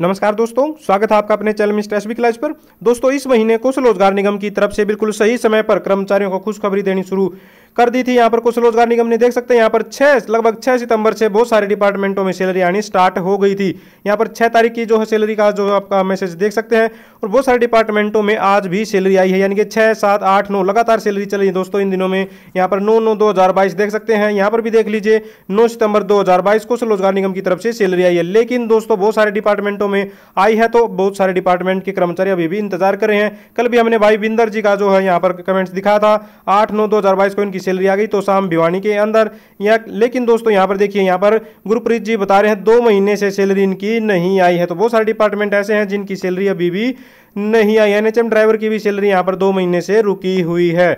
नमस्कार दोस्तों स्वागत है आपका अपने चैनल मिस्टर एस क्लास पर दोस्तों इस महीने कुछ रोजगार निगम की तरफ से बिल्कुल सही समय पर कर्मचारियों को खुशखबरी देनी शुरू कर दी थी यहाँ पर कुछ रोजगार निगम ने देख सकते हैं यहाँ पर छह लगभग छह सितंबर से बहुत सारे डिपार्टमेंटों में सैलरी आनी स्टार्ट हो गई थी यहाँ पर छह तारीख की जो है सैलरी का जो आपका मैसेज देख सकते हैं और बहुत सारे डिपार्टमेंटों में आज भी सैलरी आई है यानी कि छह सात आठ नौ लगातार सैलरी चल रही है दोस्तों इन दिनों में यहाँ पर नौ नौ दो देख सकते हैं यहाँ पर भी देख लीजिए नौ सितंबर दो को रोजगार निगम की तरफ से सैलरी आई है लेकिन दोस्तों बहुत सारे डिपार्टमेंटों में आई है तो बहुत सारे डिपार्टमेंट के कर्मचारी अभी भी इंतजार कर रहे हैं कल भी हमने भाई बिंदर जी का जो है यहाँ पर कमेंट्स दिखा था आठ नौ दो को इनकी सैलरी आ गई तो शाम भिवानी के अंदर या लेकिन दोस्तों यहाँ पर देखिए यहाँ पर गुरप्रीत जी बता रहे हैं दो महीने से सैलरी इनकी नहीं आई है तो बहुत सारे डिपार्टमेंट ऐसे हैं जिनकी सैलरी अभी भी नहीं आई एन ड्राइवर की भी सैलरी यहाँ पर दो महीने से रुकी हुई है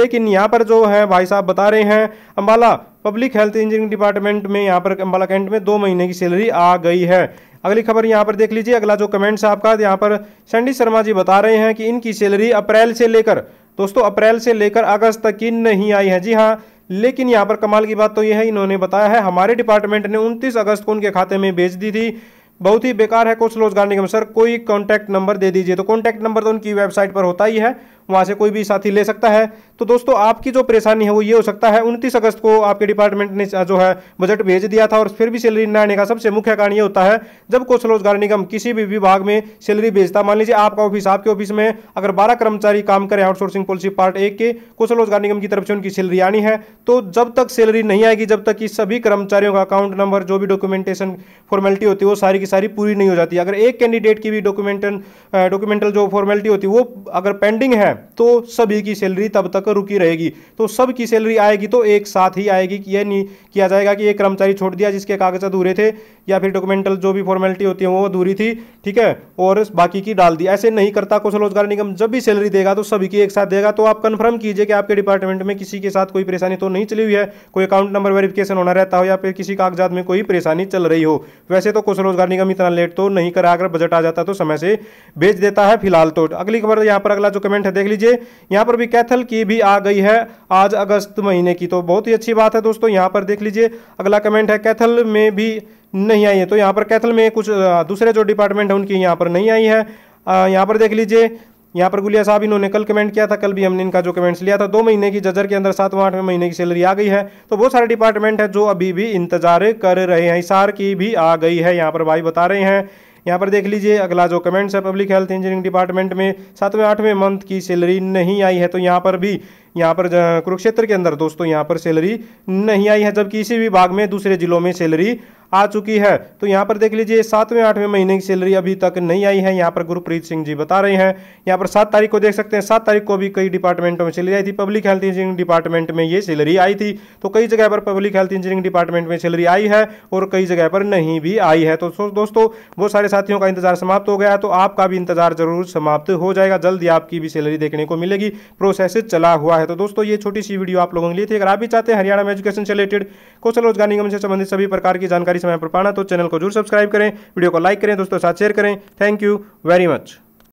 लेकिन यहाँ पर जो है भाई साहब बता रहे हैं Ambala public health engineering department में यहाँ पर अम्बाला कैंट में दो महीने की सैलरी आ गई है अगली खबर यहाँ पर देख लीजिए अगला जो कमेंट्स आपका यहाँ पर संडी शर्मा जी बता रहे हैं कि इनकी सैलरी अप्रैल से लेकर दोस्तों अप्रैल से लेकर अगस्त तक की नहीं आई है जी हाँ लेकिन यहाँ पर कमाल की बात तो यह है इन्होंने बताया है हमारे डिपार्टमेंट ने 29 अगस्त को उनके खाते में भेज दी थी बहुत ही बेकार है कुछ रोजगार निगम सर कोई कॉन्टैक्ट नंबर दे दीजिए तो कॉन्टैक्ट नंबर तो उनकी वेबसाइट पर होता ही है वहाँ से कोई भी साथी ले सकता है तो दोस्तों आपकी जो परेशानी है वो ये हो सकता है उनतीस अगस्त को आपके डिपार्टमेंट ने जो है बजट भेज दिया था और फिर भी सैलरी न आने का सबसे मुख्य कारण ये होता है जब कौशल रोजगार निगम किसी भी विभाग में सैलरी भेजता मान लीजिए आपका ऑफिस आपके ऑफिस में अगर बारह कर्मचारी काम करें आउटसोर्सिंग पॉलिसी पार्ट एक के कौशल रोजगार निगम की तरफ से उनकी सैलरी आनी है तो जब तक सैलरी नहीं आएगी जब तक कि सभी कर्मचारियों का अकाउंट नंबर जो भी डॉक्यूमेंटेशन फॉर्मेलिटी होती है वो सारी की सारी पूरी नहीं हो जाती अगर एक कैंडिडेट की भी डॉक्यूमेंटल डॉक्यूमेंटल जो फॉर्मेलिटी होती है वो अगर पेंडिंग है तो सभी की सैलरी तब तक रुकी रहेगी तो सब की सैलरी आएगी तो एक साथ ही आएगी यह नहीं किया जाएगा कि एक कर्मचारी छोड़ दिया जिसके कागज अधूरे थे या फिर डॉक्यूमेंटल जो भी फॉर्मेलिटी होती है वो अधूरी थी ठीक है और बाकी की डाल दी ऐसे नहीं करता कौशल रोजगार निगम जब भी सैलरी देगा तो सभी की एक साथ देगा तो आप कन्फर्म कीजिए कि आपके डिपार्टमेंट में किसी के साथ कोई परेशानी तो नहीं चली हुई है कोई अकाउंट नंबर वेरिफिकेशन होना रहता हो या फिर किसी कागजात में कोई परेशानी चल रही हो वैसे तो कौशल रोजगार निगम इतना लेट तो नहीं करा अगर बजट आ जाता तो समय से भेज देता है फिलहाल तो अगली खबर यहाँ पर अगला जो कमेंट है देख देख लीजिए यहाँ पर भी कैथल की भी आ गई है आज अगस्त महीने की तो बहुत ही अच्छी बात है दोस्तों यहाँ पर देख लीजिए अगला कमेंट है कैथल में भी नहीं आई है तो यहाँ पर कैथल में कुछ दूसरे जो डिपार्टमेंट है उनकी यहाँ पर नहीं आई है यहाँ पर देख लीजिए यहाँ पर गुलिया साहब इन्होंने कल कमेंट किया था कल भी हमने इनका जो कमेंट्स लिया था दो महीने की जजर के अंदर सातवां आठवें महीने की सैलरी आ गई है तो बहुत सारे डिपार्टमेंट है जो अभी भी इंतजार कर रहे हैं इशार की भी आ गई है यहाँ पर भाई बता रहे हैं यहाँ पर देख लीजिए अगला जो कमेंट्स है पब्लिक हेल्थ इंजीनियरिंग डिपार्टमेंट में सातवें आठवें मंथ की सैलरी नहीं आई है तो यहाँ पर भी यहाँ पर कुरुक्षेत्र के अंदर दोस्तों यहाँ पर सैलरी नहीं आई है जबकि इसी विभाग में दूसरे जिलों में सैलरी आ चुकी है तो यहाँ पर देख लीजिए सातवें आठवें महीने की सैलरी अभी तक नहीं आई है यहाँ पर गुरुप्रीत सिंह जी बता रहे हैं यहाँ पर सात तारीख को देख सकते हैं सात तारीख को भी कई डिपार्टमेंटों में सैलरी आई थी पब्लिक हेल्थ इंजीनियरिंग डिपार्टमेंट में ये सैलरी आई थी तो कई जगह पर पब्लिक हेल्थ इंजीनियरिंग डिपार्टमेंट में सैलरी आई है और कई जगह पर नहीं भी आई है तो दोस्तों बहुत सारे साथियों का इंतजार समाप्त हो गया तो आपका भी इंतजार जरूर समाप्त हो जाएगा जल्दी आपकी भी सैलरी देखने को मिलेगी प्रोसेस चला हुआ है तो दोस्तों ये छोटी सी वीडियो आप लोगों के लिए थी अगर आप भी चाहते हैं हरियाणा में एजुकेशन से रिलेटेड कौशल रोजगार निगम से संबंधित सभी प्रकार की जानकारी जानकारी समय पर पाना तो चैनल को जरूर सब्सक्राइब करें वीडियो को लाइक करें दोस्तों साथ शेयर करें थैंक यू वेरी मच